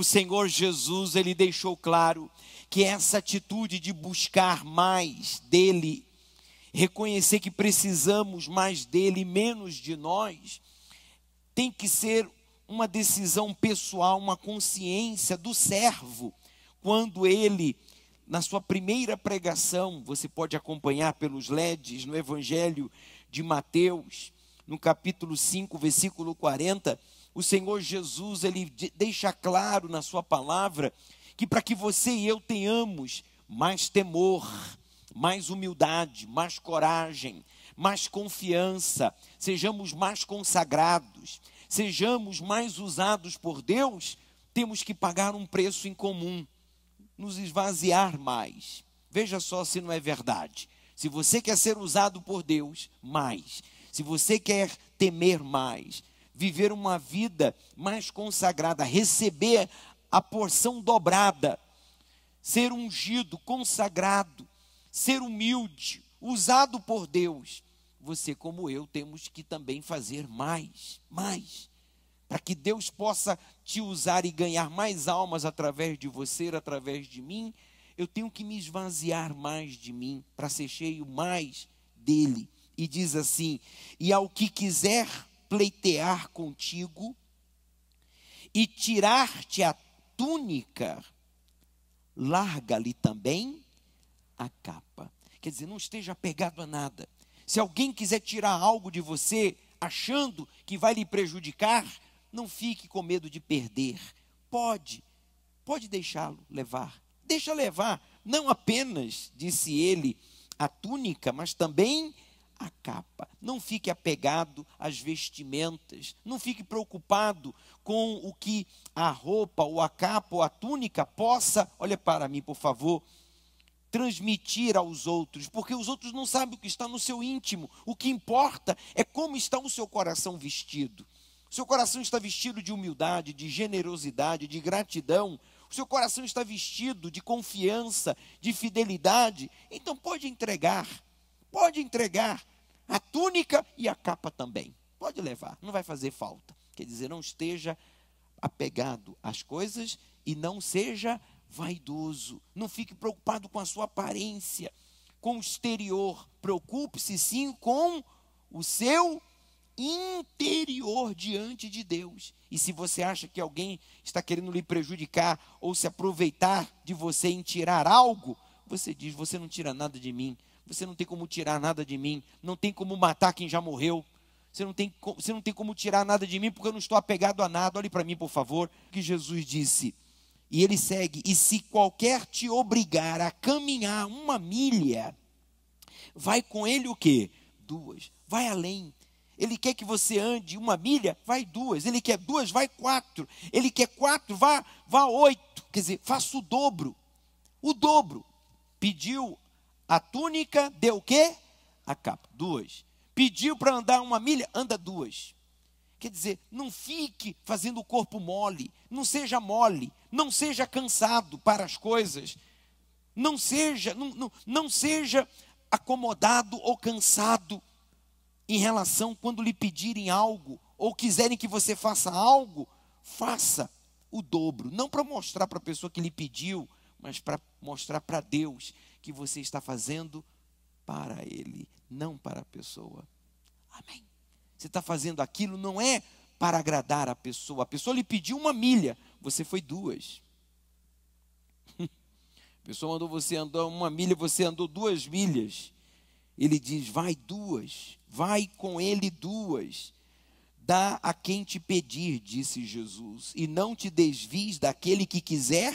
o Senhor Jesus, ele deixou claro que essa atitude de buscar mais dele, reconhecer que precisamos mais dele, menos de nós, tem que ser uma decisão pessoal, uma consciência do servo, quando ele, na sua primeira pregação, você pode acompanhar pelos LEDs no Evangelho de Mateus, no capítulo 5, versículo 40 o Senhor Jesus ele deixa claro na sua palavra que para que você e eu tenhamos mais temor, mais humildade, mais coragem, mais confiança, sejamos mais consagrados, sejamos mais usados por Deus, temos que pagar um preço em comum, nos esvaziar mais. Veja só se não é verdade. Se você quer ser usado por Deus, mais. Se você quer temer mais, viver uma vida mais consagrada, receber a porção dobrada, ser ungido, consagrado, ser humilde, usado por Deus. Você, como eu, temos que também fazer mais, mais, para que Deus possa te usar e ganhar mais almas através de você, através de mim. Eu tenho que me esvaziar mais de mim, para ser cheio mais dele. E diz assim: e ao que quiser pleitear contigo e tirar-te a túnica, larga-lhe também a capa. Quer dizer, não esteja apegado a nada. Se alguém quiser tirar algo de você, achando que vai lhe prejudicar, não fique com medo de perder. Pode, pode deixá-lo levar. Deixa levar, não apenas, disse ele, a túnica, mas também a capa. Não fique apegado às vestimentas. Não fique preocupado com o que a roupa, ou a capa, ou a túnica possa, olha para mim, por favor, transmitir aos outros, porque os outros não sabem o que está no seu íntimo. O que importa é como está o seu coração vestido. O seu coração está vestido de humildade, de generosidade, de gratidão. O seu coração está vestido de confiança, de fidelidade. Então pode entregar Pode entregar a túnica e a capa também. Pode levar, não vai fazer falta. Quer dizer, não esteja apegado às coisas e não seja vaidoso. Não fique preocupado com a sua aparência, com o exterior. Preocupe-se sim com o seu interior diante de Deus. E se você acha que alguém está querendo lhe prejudicar ou se aproveitar de você em tirar algo, você diz: Você não tira nada de mim, você não tem como tirar nada de mim, não tem como matar quem já morreu. Você não, tem, você não tem como tirar nada de mim, porque eu não estou apegado a nada. Olhe para mim, por favor. O que Jesus disse. E ele segue: E se qualquer te obrigar a caminhar uma milha, vai com ele o quê? Duas. Vai além. Ele quer que você ande uma milha, vai duas. Ele quer duas, vai quatro. Ele quer quatro, vá, vá oito. Quer dizer, faça o dobro. O dobro. Pediu a túnica deu o quê? A capa. Duas. Pediu para andar uma milha, anda duas. Quer dizer, não fique fazendo o corpo mole, não seja mole, não seja cansado para as coisas, não seja, não, não, não seja acomodado ou cansado em relação quando lhe pedirem algo ou quiserem que você faça algo, faça o dobro, não para mostrar para a pessoa que lhe pediu, mas para mostrar para Deus que você está fazendo para Ele, não para a pessoa. Amém. Você está fazendo aquilo não é para agradar a pessoa. A pessoa lhe pediu uma milha, você foi duas. A pessoa mandou você andar uma milha, você andou duas milhas. Ele diz: vai duas, vai com ele duas. Dá a quem te pedir, disse Jesus, e não te desvies daquele que quiser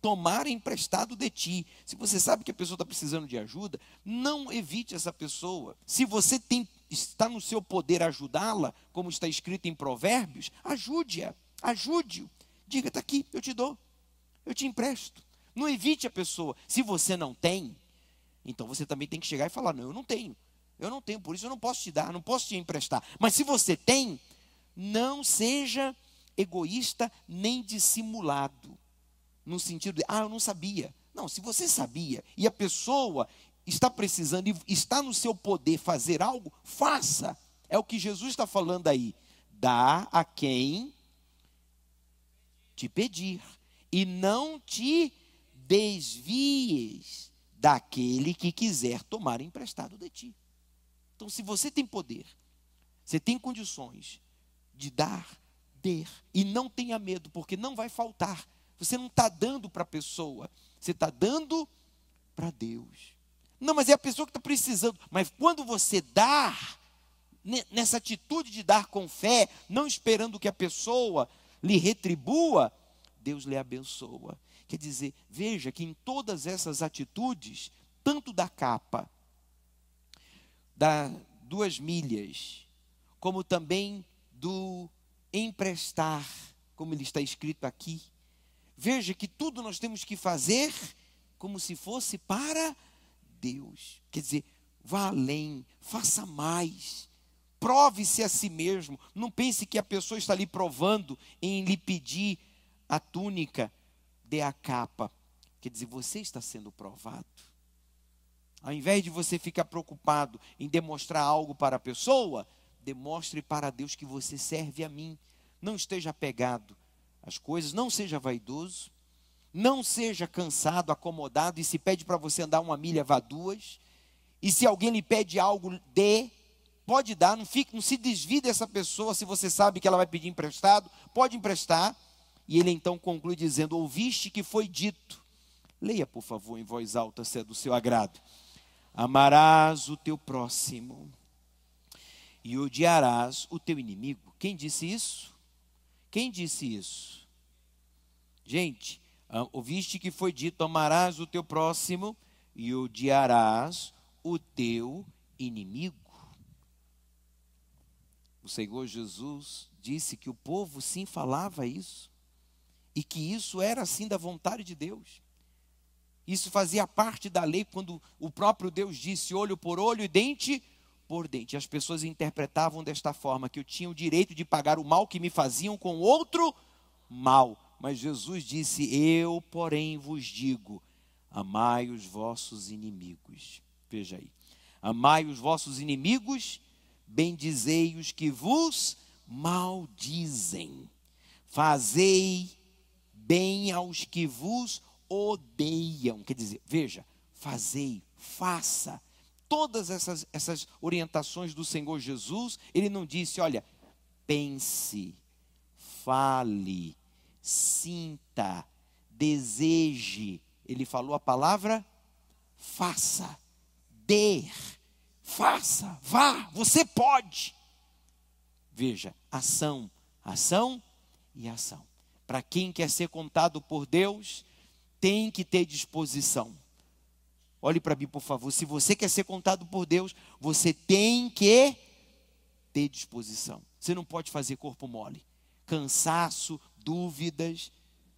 tomar emprestado de ti. Se você sabe que a pessoa está precisando de ajuda, não evite essa pessoa. Se você tem, está no seu poder ajudá-la, como está escrito em Provérbios, ajude-a, ajude-o. Diga, está aqui, eu te dou, eu te empresto. Não evite a pessoa. Se você não tem, então você também tem que chegar e falar: não, eu não tenho, eu não tenho, por isso eu não posso te dar, não posso te emprestar. Mas se você tem, não seja egoísta nem dissimulado no sentido de, ah, eu não sabia. Não, se você sabia e a pessoa está precisando e está no seu poder fazer algo, faça. É o que Jesus está falando aí. Dá a quem te pedir e não te desvies daquele que quiser tomar emprestado de ti. Então, se você tem poder, você tem condições de dar, dê. e não tenha medo, porque não vai faltar você não está dando para a pessoa, você está dando para Deus. Não, mas é a pessoa que está precisando. Mas quando você dá, nessa atitude de dar com fé, não esperando que a pessoa lhe retribua, Deus lhe abençoa. Quer dizer, veja que em todas essas atitudes, tanto da capa, da duas milhas, como também do emprestar, como ele está escrito aqui, Veja que tudo nós temos que fazer como se fosse para Deus. Quer dizer, vá além, faça mais. Prove-se a si mesmo. Não pense que a pessoa está lhe provando em lhe pedir a túnica, dê a capa. Quer dizer, você está sendo provado. Ao invés de você ficar preocupado em demonstrar algo para a pessoa, demonstre para Deus que você serve a mim. Não esteja apegado as coisas, não seja vaidoso, não seja cansado, acomodado, e se pede para você andar uma milha, vá duas. E se alguém lhe pede algo, dê. Pode dar, não, fique, não se desvide dessa pessoa se você sabe que ela vai pedir emprestado, pode emprestar. E ele então conclui dizendo: Ouviste que foi dito. Leia, por favor, em voz alta, se é do seu agrado. Amarás o teu próximo e odiarás o teu inimigo. Quem disse isso? Quem disse isso? Gente, ah, ouviste que foi dito: amarás o teu próximo e odiarás o teu inimigo. O Senhor Jesus disse que o povo sim falava isso, e que isso era assim da vontade de Deus. Isso fazia parte da lei quando o próprio Deus disse olho por olho e dente por dente. As pessoas interpretavam desta forma que eu tinha o direito de pagar o mal que me faziam com outro mal mas Jesus disse: Eu, porém, vos digo: amai os vossos inimigos. Veja aí. Amai os vossos inimigos, bendizei os que vos maldizem. Fazei bem aos que vos odeiam. Quer dizer, veja, fazei, faça. Todas essas, essas orientações do Senhor Jesus, ele não disse, olha, pense, fale, sinta, deseje. Ele falou a palavra faça, dê, faça, vá, você pode. Veja, ação, ação e ação. Para quem quer ser contado por Deus, tem que ter disposição. Olhe para mim, por favor. Se você quer ser contado por Deus, você tem que ter disposição. Você não pode fazer corpo mole. Cansaço, dúvidas,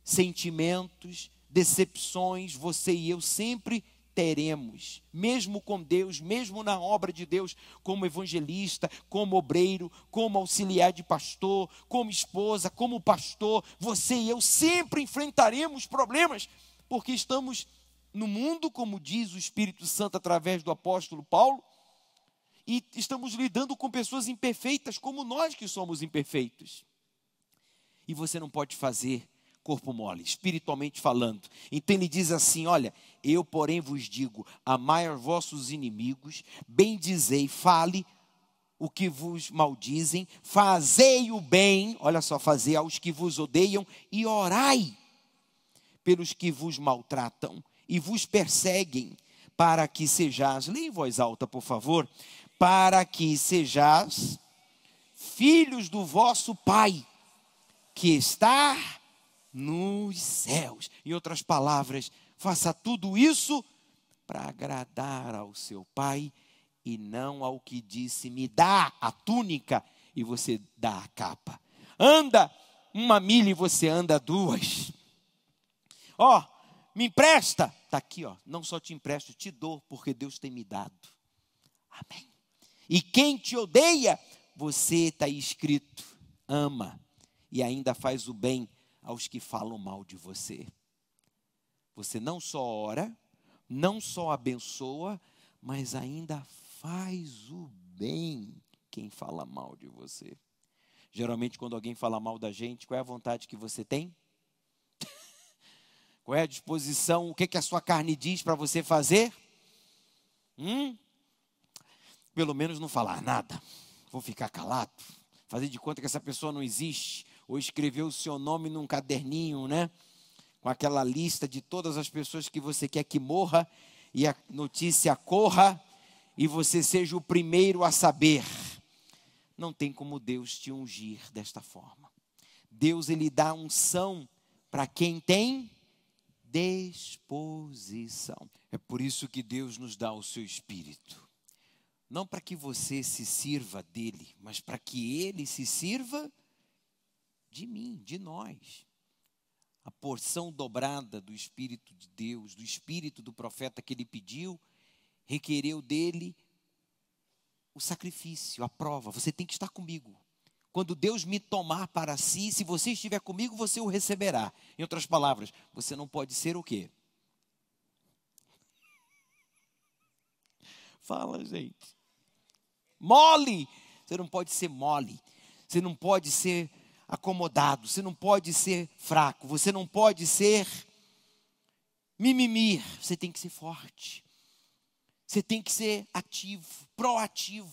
sentimentos, decepções, você e eu sempre teremos, mesmo com Deus, mesmo na obra de Deus, como evangelista, como obreiro, como auxiliar de pastor, como esposa, como pastor, você e eu sempre enfrentaremos problemas, porque estamos no mundo, como diz o Espírito Santo através do apóstolo Paulo, e estamos lidando com pessoas imperfeitas como nós que somos imperfeitos. E você não pode fazer corpo mole, espiritualmente falando. Então ele diz assim: Olha, eu, porém, vos digo: amai os vossos inimigos, bendizei, fale o que vos maldizem, fazei o bem, olha só, fazei aos que vos odeiam, e orai pelos que vos maltratam e vos perseguem, para que sejais, leia em voz alta, por favor, para que sejais filhos do vosso Pai que está nos céus. Em outras palavras, faça tudo isso para agradar ao seu Pai e não ao que disse: me dá a túnica e você dá a capa. Anda uma milha e você anda duas. Ó, oh, me empresta. Está aqui, ó. Não só te empresto, te dou, porque Deus tem me dado. Amém. E quem te odeia, você está escrito, ama e ainda faz o bem aos que falam mal de você. Você não só ora, não só abençoa, mas ainda faz o bem quem fala mal de você. Geralmente, quando alguém fala mal da gente, qual é a vontade que você tem? qual é a disposição? O que, que a sua carne diz para você fazer? Hum? Pelo menos não falar nada. Vou ficar calado. Fazer de conta que essa pessoa não existe ou escrever o seu nome num caderninho, né? Com aquela lista de todas as pessoas que você quer que morra e a notícia corra e você seja o primeiro a saber. Não tem como Deus te ungir desta forma. Deus ele dá unção para quem tem disposição. É por isso que Deus nos dá o seu espírito. Não para que você se sirva dele, mas para que ele se sirva de mim, de nós. A porção dobrada do Espírito de Deus, do Espírito do profeta que ele pediu, requereu dele o sacrifício, a prova. Você tem que estar comigo. Quando Deus me tomar para si, se você estiver comigo, você o receberá. Em outras palavras, você não pode ser o quê? Fala, gente. Mole. Você não pode ser mole. Você não pode ser acomodado, você não pode ser fraco, você não pode ser mimimi, você tem que ser forte. Você tem que ser ativo, proativo.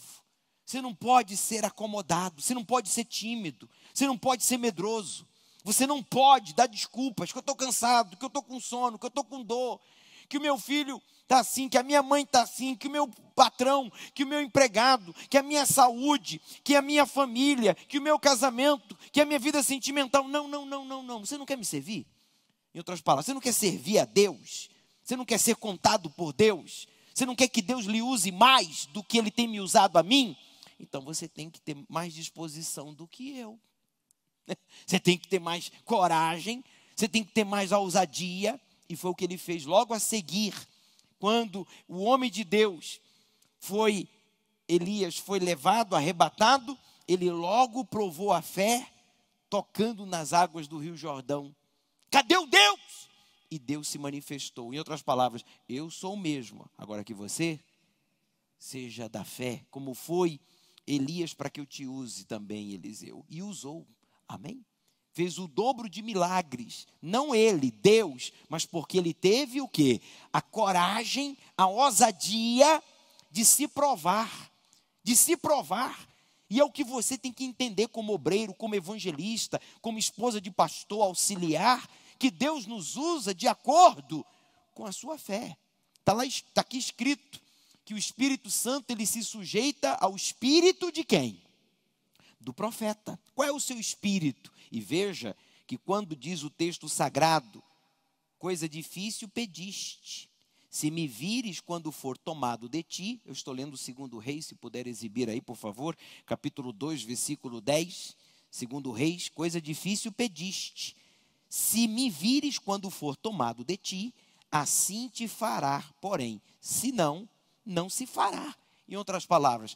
Você não pode ser acomodado, você não pode ser tímido, você não pode ser medroso. Você não pode dar desculpas que eu estou cansado, que eu estou com sono, que eu estou com dor, que o meu filho está assim, que a minha mãe está assim, que o meu patrão, que o meu empregado, que a minha saúde, que a minha família, que o meu casamento, que a minha vida sentimental. Não, não, não, não, não. Você não quer me servir? Em outras palavras, você não quer servir a Deus? Você não quer ser contado por Deus? Você não quer que Deus lhe use mais do que ele tem me usado a mim? Então você tem que ter mais disposição do que eu. Você tem que ter mais coragem, você tem que ter mais ousadia. E foi o que ele fez logo a seguir quando o homem de Deus foi, Elias foi levado, arrebatado, ele logo provou a fé tocando nas águas do Rio Jordão. Cadê o Deus? E Deus se manifestou. Em outras palavras, eu sou o mesmo. Agora que você seja da fé, como foi Elias, para que eu te use também, Eliseu. E usou. Amém? fez o dobro de milagres, não ele, Deus, mas porque ele teve o que? A coragem, a ousadia de se provar, de se provar. E é o que você tem que entender como obreiro, como evangelista, como esposa de pastor, auxiliar, que Deus nos usa de acordo com a sua fé. Está lá, tá aqui escrito que o Espírito Santo ele se sujeita ao espírito de quem? Do profeta. Qual é o seu espírito? E veja que quando diz o texto sagrado, coisa difícil pediste. Se me vires quando for tomado de ti, eu estou lendo o segundo rei, se puder exibir aí, por favor, capítulo 2, versículo 10, segundo reis, coisa difícil pediste. Se me vires quando for tomado de ti, assim te fará, porém, se não, não se fará. Em outras palavras,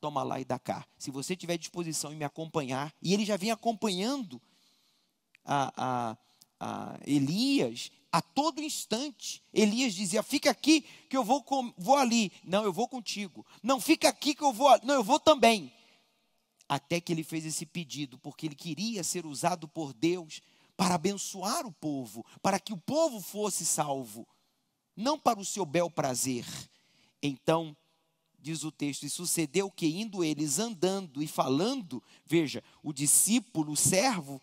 toma lá e dá cá. Se você tiver disposição em me acompanhar, e ele já vem acompanhando a, a, a Elias a todo instante. Elias dizia: fica aqui que eu vou, com, vou ali. Não, eu vou contigo. Não, fica aqui que eu vou. Não, eu vou também. Até que ele fez esse pedido, porque ele queria ser usado por Deus para abençoar o povo, para que o povo fosse salvo, não para o seu bel prazer. Então, diz o texto, e sucedeu que indo eles andando e falando, veja, o discípulo, o servo,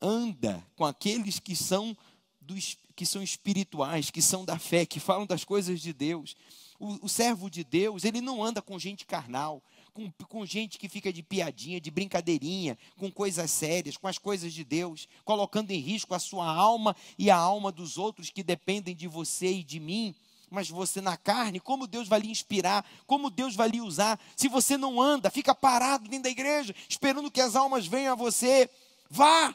anda com aqueles que são, do, que são espirituais, que são da fé, que falam das coisas de Deus. O, o servo de Deus, ele não anda com gente carnal, com, com, gente que fica de piadinha, de brincadeirinha, com coisas sérias, com as coisas de Deus, colocando em risco a sua alma e a alma dos outros que dependem de você e de mim. Mas você na carne, como Deus vai lhe inspirar, como Deus vai lhe usar, se você não anda, fica parado dentro da igreja, esperando que as almas venham a você. Vá!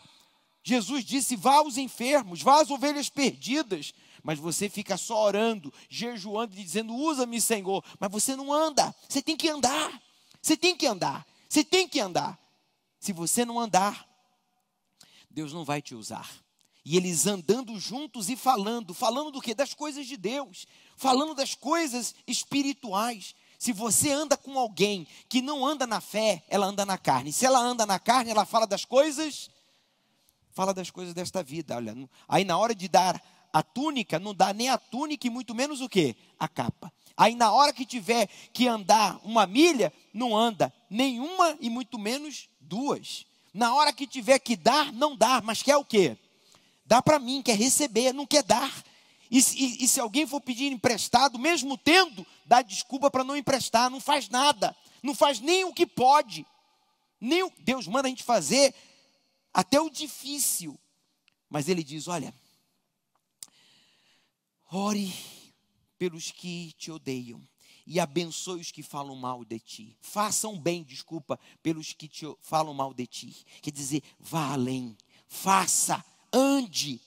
Jesus disse: vá aos enfermos, vá às ovelhas perdidas. Mas você fica só orando, jejuando e dizendo: usa-me, Senhor. Mas você não anda, você tem que andar, você tem que andar, você tem que andar. Se você não andar, Deus não vai te usar. E eles andando juntos e falando, falando do que? Das coisas de Deus, falando das coisas espirituais. Se você anda com alguém que não anda na fé, ela anda na carne. Se ela anda na carne, ela fala das coisas, fala das coisas desta vida. Olha, aí na hora de dar a túnica, não dá nem a túnica e muito menos o que? A capa. Aí na hora que tiver que andar uma milha, não anda nenhuma e muito menos duas. Na hora que tiver que dar, não dá, mas quer o quê? Dá para mim, quer receber, não quer dar. E, e, e, se alguém for pedir emprestado, mesmo tendo, dá desculpa para não emprestar, não faz nada, não faz nem o que pode. Nem o, Deus manda a gente fazer até o difícil. Mas ele diz: olha, ore pelos que te odeiam e abençoe os que falam mal de ti. Façam bem, desculpa, pelos que te falam mal de ti. Quer dizer, vá além, faça, ande.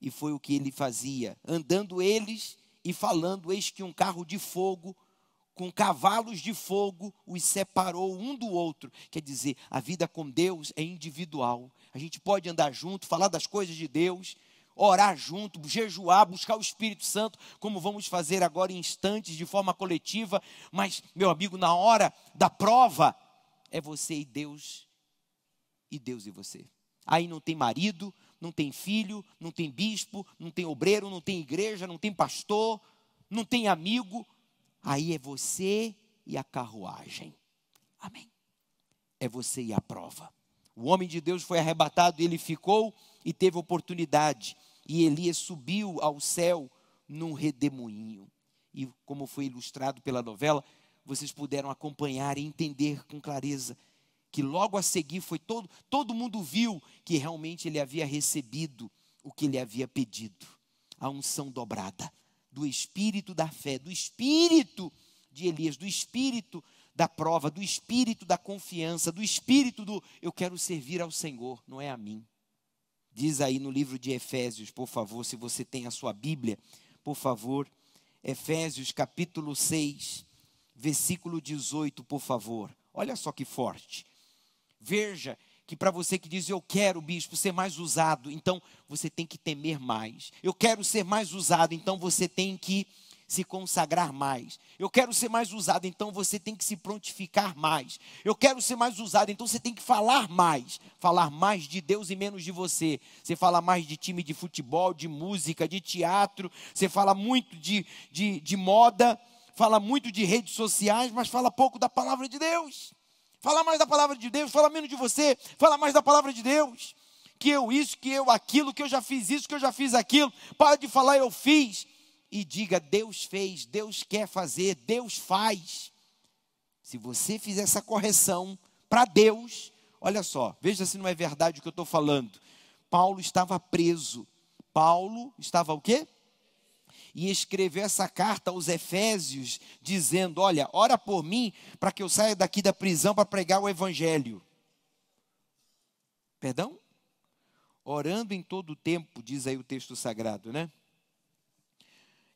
E foi o que ele fazia. Andando eles e falando, eis que um carro de fogo, com cavalos de fogo, os separou um do outro. Quer dizer, a vida com Deus é individual. A gente pode andar junto, falar das coisas de Deus, orar junto, jejuar, buscar o Espírito Santo, como vamos fazer agora em instantes, de forma coletiva. Mas, meu amigo, na hora da prova, é você e Deus, e Deus e você aí não tem marido, não tem filho, não tem bispo, não tem obreiro, não tem igreja, não tem pastor, não tem amigo. Aí é você e a carruagem. Amém. É você e a prova. O homem de Deus foi arrebatado, ele ficou e teve oportunidade. E Elias subiu ao céu num redemoinho. E como foi ilustrado pela novela, vocês puderam acompanhar e entender com clareza que logo a seguir foi todo, todo mundo viu que realmente ele havia recebido o que ele havia pedido. A unção dobrada do espírito da fé, do espírito de Elias, do espírito da prova, do espírito da confiança, do espírito do eu quero servir ao Senhor, não é a mim. Diz aí no livro de Efésios, por favor, se você tem a sua Bíblia, por favor, Efésios capítulo 6, versículo 18, por favor. Olha só que forte. Veja que para você que diz, eu quero, bispo, ser mais usado, então você tem que temer mais. Eu quero ser mais usado, então você tem que se consagrar mais. Eu quero ser mais usado, então você tem que se prontificar mais. Eu quero ser mais usado, então você tem que falar mais. Falar mais de Deus e menos de você. Você fala mais de time de futebol, de música, de teatro. Você fala muito de, de, de moda. Fala muito de redes sociais, mas fala pouco da palavra de Deus. Fala mais da palavra de Deus, fala menos de você, fala mais da palavra de Deus. Que eu isso, que eu aquilo, que eu já fiz isso, que eu já fiz aquilo. Para de falar eu fiz e diga Deus fez, Deus quer fazer, Deus faz. Se você fizer essa correção para Deus, olha só, veja se não é verdade o que eu estou falando. Paulo estava preso. Paulo estava o quê? e escreveu essa carta aos Efésios, dizendo: Olha, ora por mim para que eu saia daqui da prisão para pregar o Evangelho. Perdão? Orando em todo o tempo, diz aí o texto sagrado, né?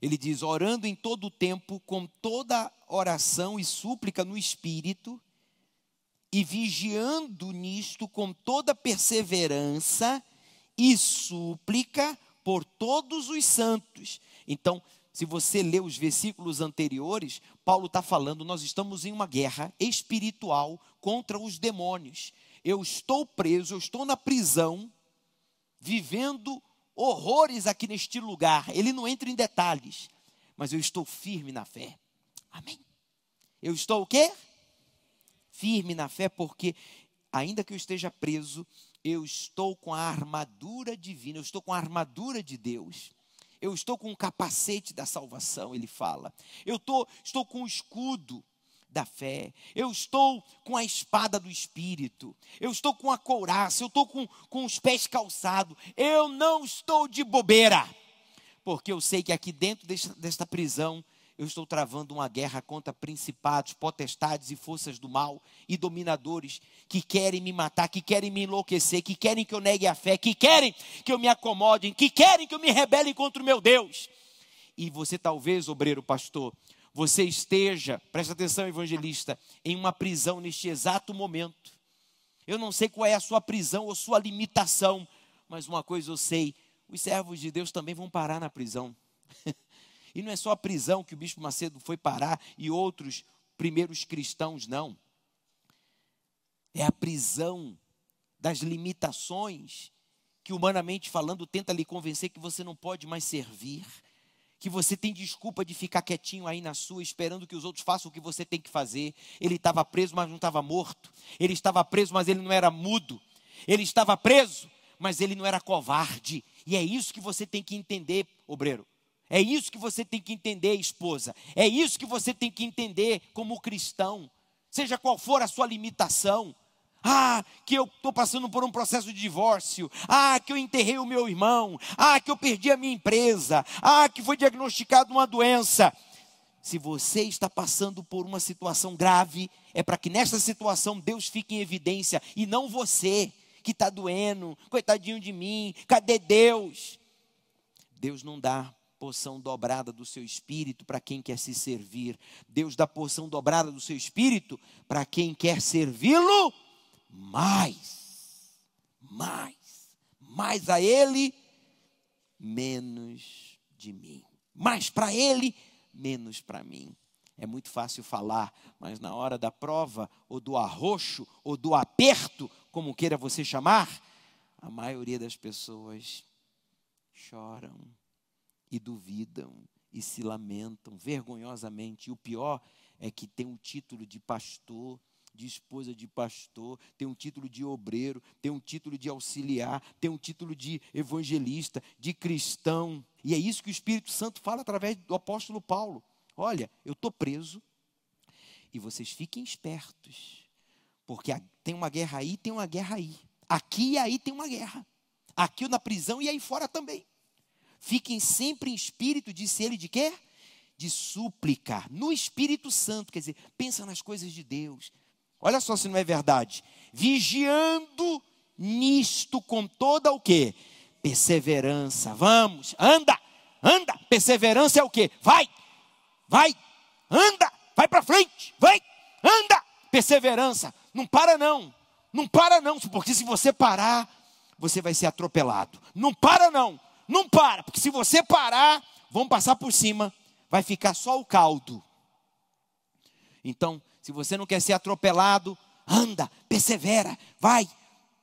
Ele diz: orando em todo o tempo, com toda oração e súplica no espírito, e vigiando nisto com toda perseverança e súplica por todos os santos então, se você lê os versículos anteriores, Paulo está falando: nós estamos em uma guerra espiritual contra os demônios. Eu estou preso, eu estou na prisão, vivendo horrores aqui neste lugar. Ele não entra em detalhes, mas eu estou firme na fé. Amém. Eu estou o quê? Firme na fé, porque ainda que eu esteja preso, eu estou com a armadura divina, eu estou com a armadura de Deus. Eu estou com o capacete da salvação, ele fala. Eu tô, estou com o escudo da fé, eu estou com a espada do espírito, eu estou com a couraça, eu estou com, com os pés calçados, eu não estou de bobeira, porque eu sei que aqui dentro desta, desta prisão eu estou travando uma guerra contra principados, potestades e forças do mal e dominadores que querem me matar, que querem me enlouquecer, que querem que eu negue a fé, que querem que eu me acomode, que querem que eu me rebele contra o meu Deus. E você, talvez, obreiro pastor, você esteja, presta atenção, evangelista, em uma prisão neste exato momento. Eu não sei qual é a sua prisão ou sua limitação, mas uma coisa eu sei: os servos de Deus também vão parar na prisão. E não é só a prisão que o bispo Macedo foi parar e outros primeiros cristãos, não. É a prisão das limitações que, humanamente falando, tenta lhe convencer que você não pode mais servir, que você tem desculpa de ficar quietinho aí na sua, esperando que os outros façam o que você tem que fazer. Ele estava preso, mas não estava morto. Ele estava preso, mas ele não era mudo. Ele estava preso, mas ele não era covarde. E é isso que você tem que entender, obreiro. É isso que você tem que entender, esposa. É isso que você tem que entender como cristão. Seja qual for a sua limitação. Ah, que eu estou passando por um processo de divórcio. Ah, que eu enterrei o meu irmão. Ah, que eu perdi a minha empresa. Ah, que foi diagnosticado uma doença. Se você está passando por uma situação grave, é para que nessa situação Deus fique em evidência e não você que está doendo, coitadinho de mim, cadê Deus? Deus não dá porção dobrada do seu espírito para quem quer se servir. Deus dá porção dobrada do seu espírito para quem quer servi-lo mais. Mais. Mais a Ele, menos de mim. Mais para Ele, menos para mim. É muito fácil falar, mas na hora da prova, ou do arroxo, ou do aperto, como queira você chamar, a maioria das pessoas choram e duvidam e se lamentam vergonhosamente. E o pior é que tem o um título de pastor, de esposa de pastor, tem um título de obreiro, tem um título de auxiliar, tem um título de evangelista, de cristão. E é isso que o Espírito Santo fala através do apóstolo Paulo. Olha, eu estou preso e vocês fiquem espertos, porque tem uma guerra aí, tem uma guerra aí. Aqui e aí tem uma guerra. Aqui na prisão e aí fora também. Fiquem sempre em espírito, disse ele, de quê? De súplica, no Espírito Santo, quer dizer, pensa nas coisas de Deus. Olha só se não é verdade. Vigiando nisto com toda o quê? Perseverança. Vamos, anda, anda. Perseverança é o quê? Vai, vai, anda, vai para frente, vai, anda. Perseverança, não para não, não para não, porque se você parar, você vai ser atropelado. Não para não, não para, porque se você parar, vamos passar por cima, vai ficar só o caldo. Então, se você não quer ser atropelado, anda, persevera, vai,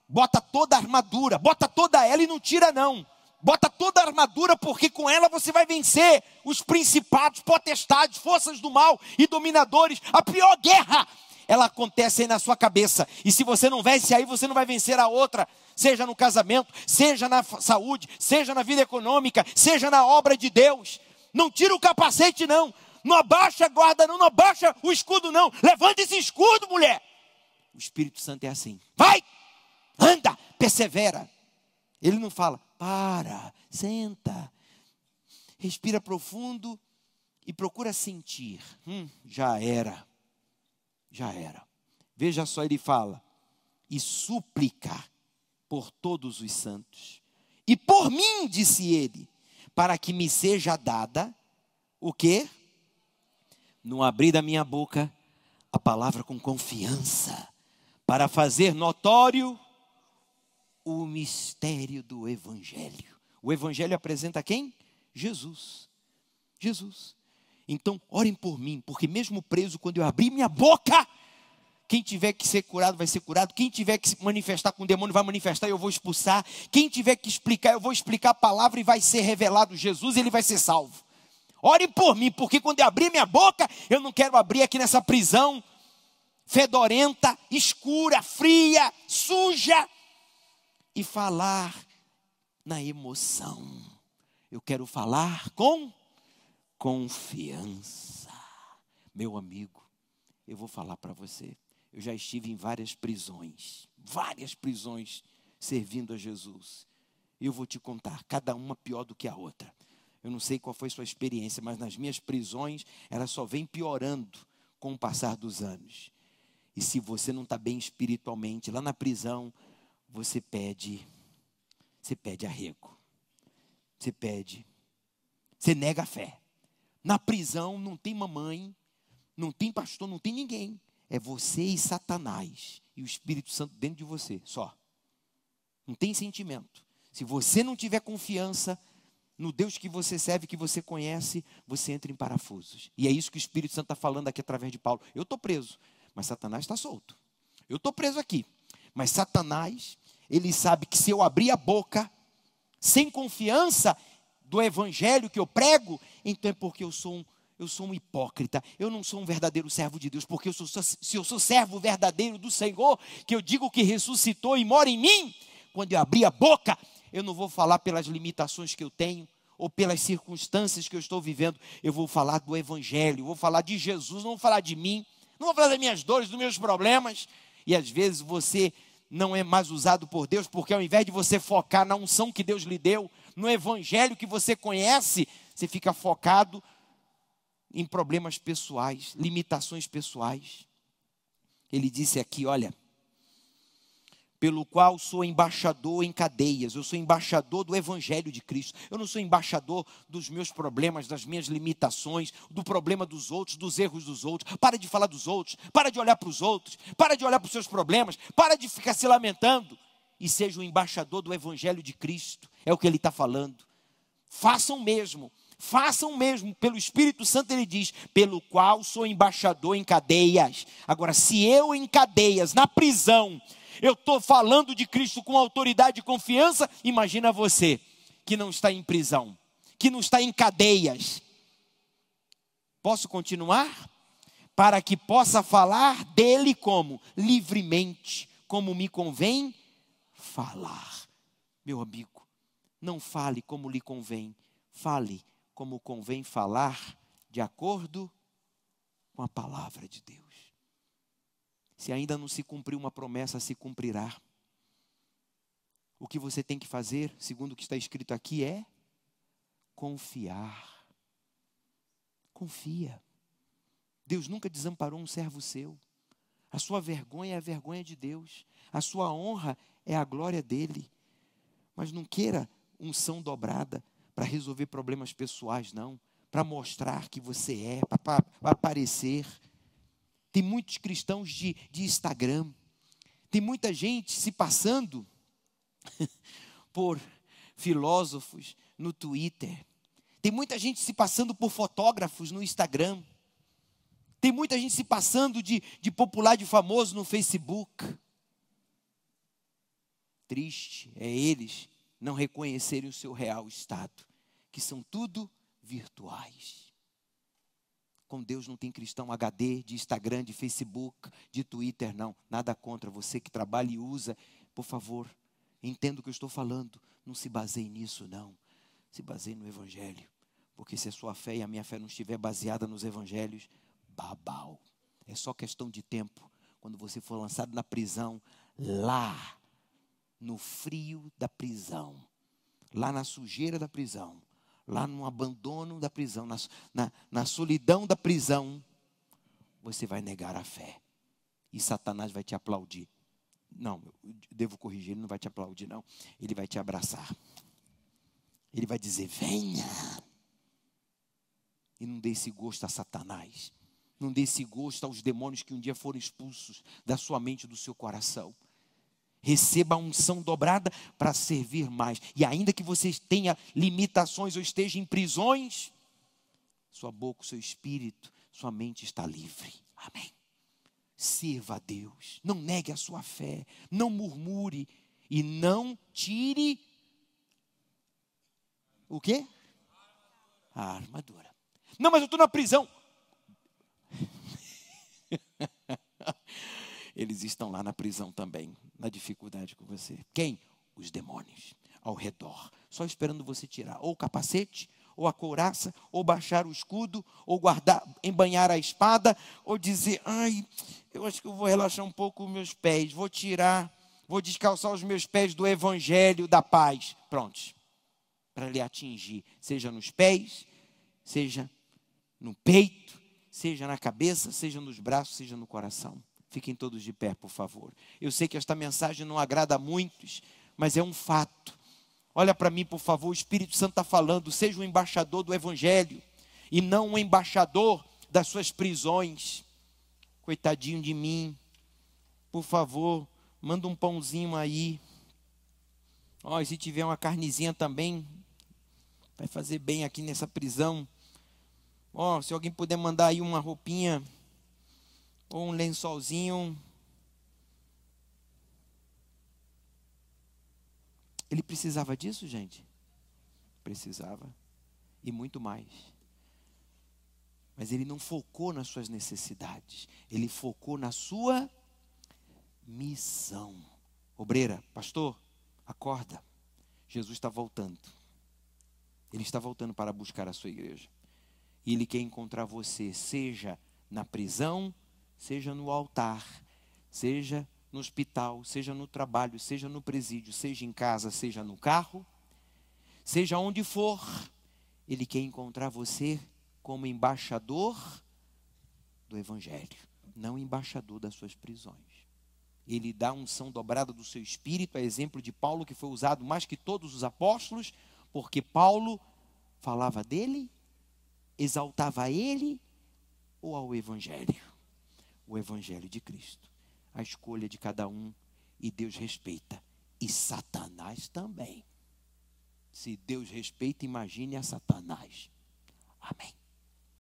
bota toda a armadura, bota toda ela e não tira não. Bota toda a armadura, porque com ela você vai vencer os principados, potestades, forças do mal e dominadores. A pior guerra, ela acontece aí na sua cabeça. E se você não vence aí, você não vai vencer a outra seja no casamento, seja na saúde, seja na vida econômica, seja na obra de Deus. Não tira o capacete, não. Não abaixa a guarda, não. Não abaixa o escudo, não. Levanta esse escudo, mulher. O Espírito Santo é assim. Vai, anda, persevera. Ele não fala, para, senta, respira profundo e procura sentir. Hum, já era, já era. Veja só, ele fala, e suplicar por todos os santos. E por mim, disse ele, para que me seja dada o quê? No abrir da minha boca a palavra com confiança, para fazer notório o mistério do evangelho. O evangelho apresenta quem? Jesus. Jesus. Então, orem por mim, porque mesmo preso, quando eu abrir minha boca, quem tiver que ser curado vai ser curado. Quem tiver que se manifestar com o demônio vai manifestar e eu vou expulsar. Quem tiver que explicar, eu vou explicar a palavra e vai ser revelado Jesus e ele vai ser salvo. Ore por mim, porque quando eu abrir minha boca, eu não quero abrir aqui nessa prisão fedorenta, escura, fria, suja e falar na emoção. Eu quero falar com confiança. Meu amigo, eu vou falar para você. Eu já estive em várias prisões, várias prisões servindo a Jesus. Eu vou te contar, cada uma pior do que a outra. Eu não sei qual foi sua experiência, mas nas minhas prisões ela só vem piorando com o passar dos anos. E se você não está bem espiritualmente, lá na prisão, você pede, você pede arrego. Você pede, você nega a fé. Na prisão não tem mamãe, não tem pastor, não tem ninguém. É você e Satanás e o Espírito Santo dentro de você, só. Não tem sentimento. Se você não tiver confiança no Deus que você serve, que você conhece, você entra em parafusos. E é isso que o Espírito Santo está falando aqui através de Paulo. Eu estou preso, mas Satanás está solto. Eu estou preso aqui, mas Satanás, ele sabe que se eu abrir a boca, sem confiança do evangelho que eu prego, então é porque eu sou um eu sou um hipócrita, eu não sou um verdadeiro servo de Deus, porque eu sou, se eu sou servo verdadeiro do Senhor, que eu digo que ressuscitou e mora em mim, quando eu abrir a boca, eu não vou falar pelas limitações que eu tenho, ou pelas circunstâncias que eu estou vivendo, eu vou falar do Evangelho, vou falar de Jesus, não vou falar de mim, não vou falar das minhas dores, dos meus problemas. E às vezes você não é mais usado por Deus, porque ao invés de você focar na unção que Deus lhe deu, no Evangelho que você conhece, você fica focado em problemas pessoais, limitações pessoais. Ele disse aqui: Olha, pelo qual sou embaixador em cadeias, eu sou embaixador do Evangelho de Cristo, eu não sou embaixador dos meus problemas, das minhas limitações, do problema dos outros, dos erros dos outros. Para de falar dos outros, para de olhar para os outros, para de olhar para os seus problemas, para de ficar se lamentando e seja o embaixador do Evangelho de Cristo, é o que ele está falando. Façam mesmo, façam mesmo pelo Espírito Santo, ele diz, pelo qual sou embaixador em cadeias. Agora, se eu em cadeias, na prisão, eu estou falando de Cristo com autoridade e confiança, imagina você que não está em prisão, que não está em cadeias. Posso continuar? Para que possa falar dele como? Livremente, como me convém falar. Meu amigo, não fale como lhe convém, fale como convém falar, de acordo com a palavra de Deus. Se ainda não se cumpriu uma promessa, se cumprirá. O que você tem que fazer, segundo o que está escrito aqui, é confiar. Confia. Deus nunca desamparou um servo seu. A sua vergonha é a vergonha de Deus. A sua honra é a glória dele. Mas não queira unção dobrada para resolver problemas pessoais, não. Para mostrar que você é, para aparecer. Tem muitos cristãos de, de Instagram. Tem muita gente se passando por filósofos no Twitter. Tem muita gente se passando por fotógrafos no Instagram. Tem muita gente se passando de, de popular, de famoso no Facebook. Triste é eles não reconhecerem o seu real estado, que são tudo virtuais. Com Deus não tem cristão HD, de Instagram, de Facebook, de Twitter, não. Nada contra você que trabalha e usa. Por favor, entenda o que eu estou falando. Não se baseie nisso, não. Se baseie no Evangelho. Porque se a sua fé e a minha fé não estiver baseada nos Evangelhos, babau. É só questão de tempo. Quando você for lançado na prisão, lá no frio da prisão, lá na sujeira da prisão, lá no abandono da prisão, na, na, na solidão da prisão, você vai negar a fé. E Satanás vai te aplaudir. Não, devo corrigir, ele não vai te aplaudir, não. Ele vai te abraçar. Ele vai dizer: venha. E não dê esse gosto a Satanás. Não dê esse gosto aos demônios que um dia foram expulsos da sua mente e do seu coração receba a unção dobrada para servir mais. E ainda que você tenha limitações ou esteja em prisões, sua boca, seu espírito, sua mente está livre. Amém. Sirva a Deus, não negue a sua fé, não murmure e não tire o quê? A armadura. Não, mas eu estou na prisão. eles estão lá na prisão também, na dificuldade com você. Quem? Os demônios ao redor, só esperando você tirar ou o capacete, ou a couraça, ou baixar o escudo, ou guardar, embanhar a espada, ou dizer: "Ai, eu acho que eu vou relaxar um pouco os meus pés, vou tirar, vou descalçar os meus pés do evangelho da paz". Prontos. Para lhe atingir, seja nos pés, seja no peito, seja na cabeça, seja nos braços, seja no coração. Fiquem todos de pé, por favor. Eu sei que esta mensagem não agrada a muitos, mas é um fato. Olha para mim, por favor, o Espírito Santo está falando, seja um embaixador do Evangelho e não um embaixador das suas prisões. Coitadinho de mim, por favor, manda um pãozinho aí. Ó, oh, se tiver uma carnezinha também, vai fazer bem aqui nessa prisão. Ó, oh, se alguém puder mandar aí uma roupinha ou um lençolzinho. Ele precisava disso, gente? Precisava. E muito mais. Mas ele não focou nas suas necessidades, ele focou na sua missão. Obreira, pastor, acorda. Jesus está voltando. Ele está voltando para buscar a sua igreja. E ele quer encontrar você, seja na prisão, seja no altar, seja no hospital, seja no trabalho, seja no presídio, seja em casa, seja no carro, seja onde for, Ele quer encontrar você como embaixador do Evangelho, não embaixador das suas prisões. Ele dá unção dobrada do seu espírito, a é exemplo de Paulo, que foi usado mais que todos os apóstolos, porque Paulo falava dele, exaltava ele ou ao Evangelho o Evangelho de Cristo. A escolha de cada um e Deus respeita. E Satanás também. Se Deus respeita, imagine a Satanás. Amém.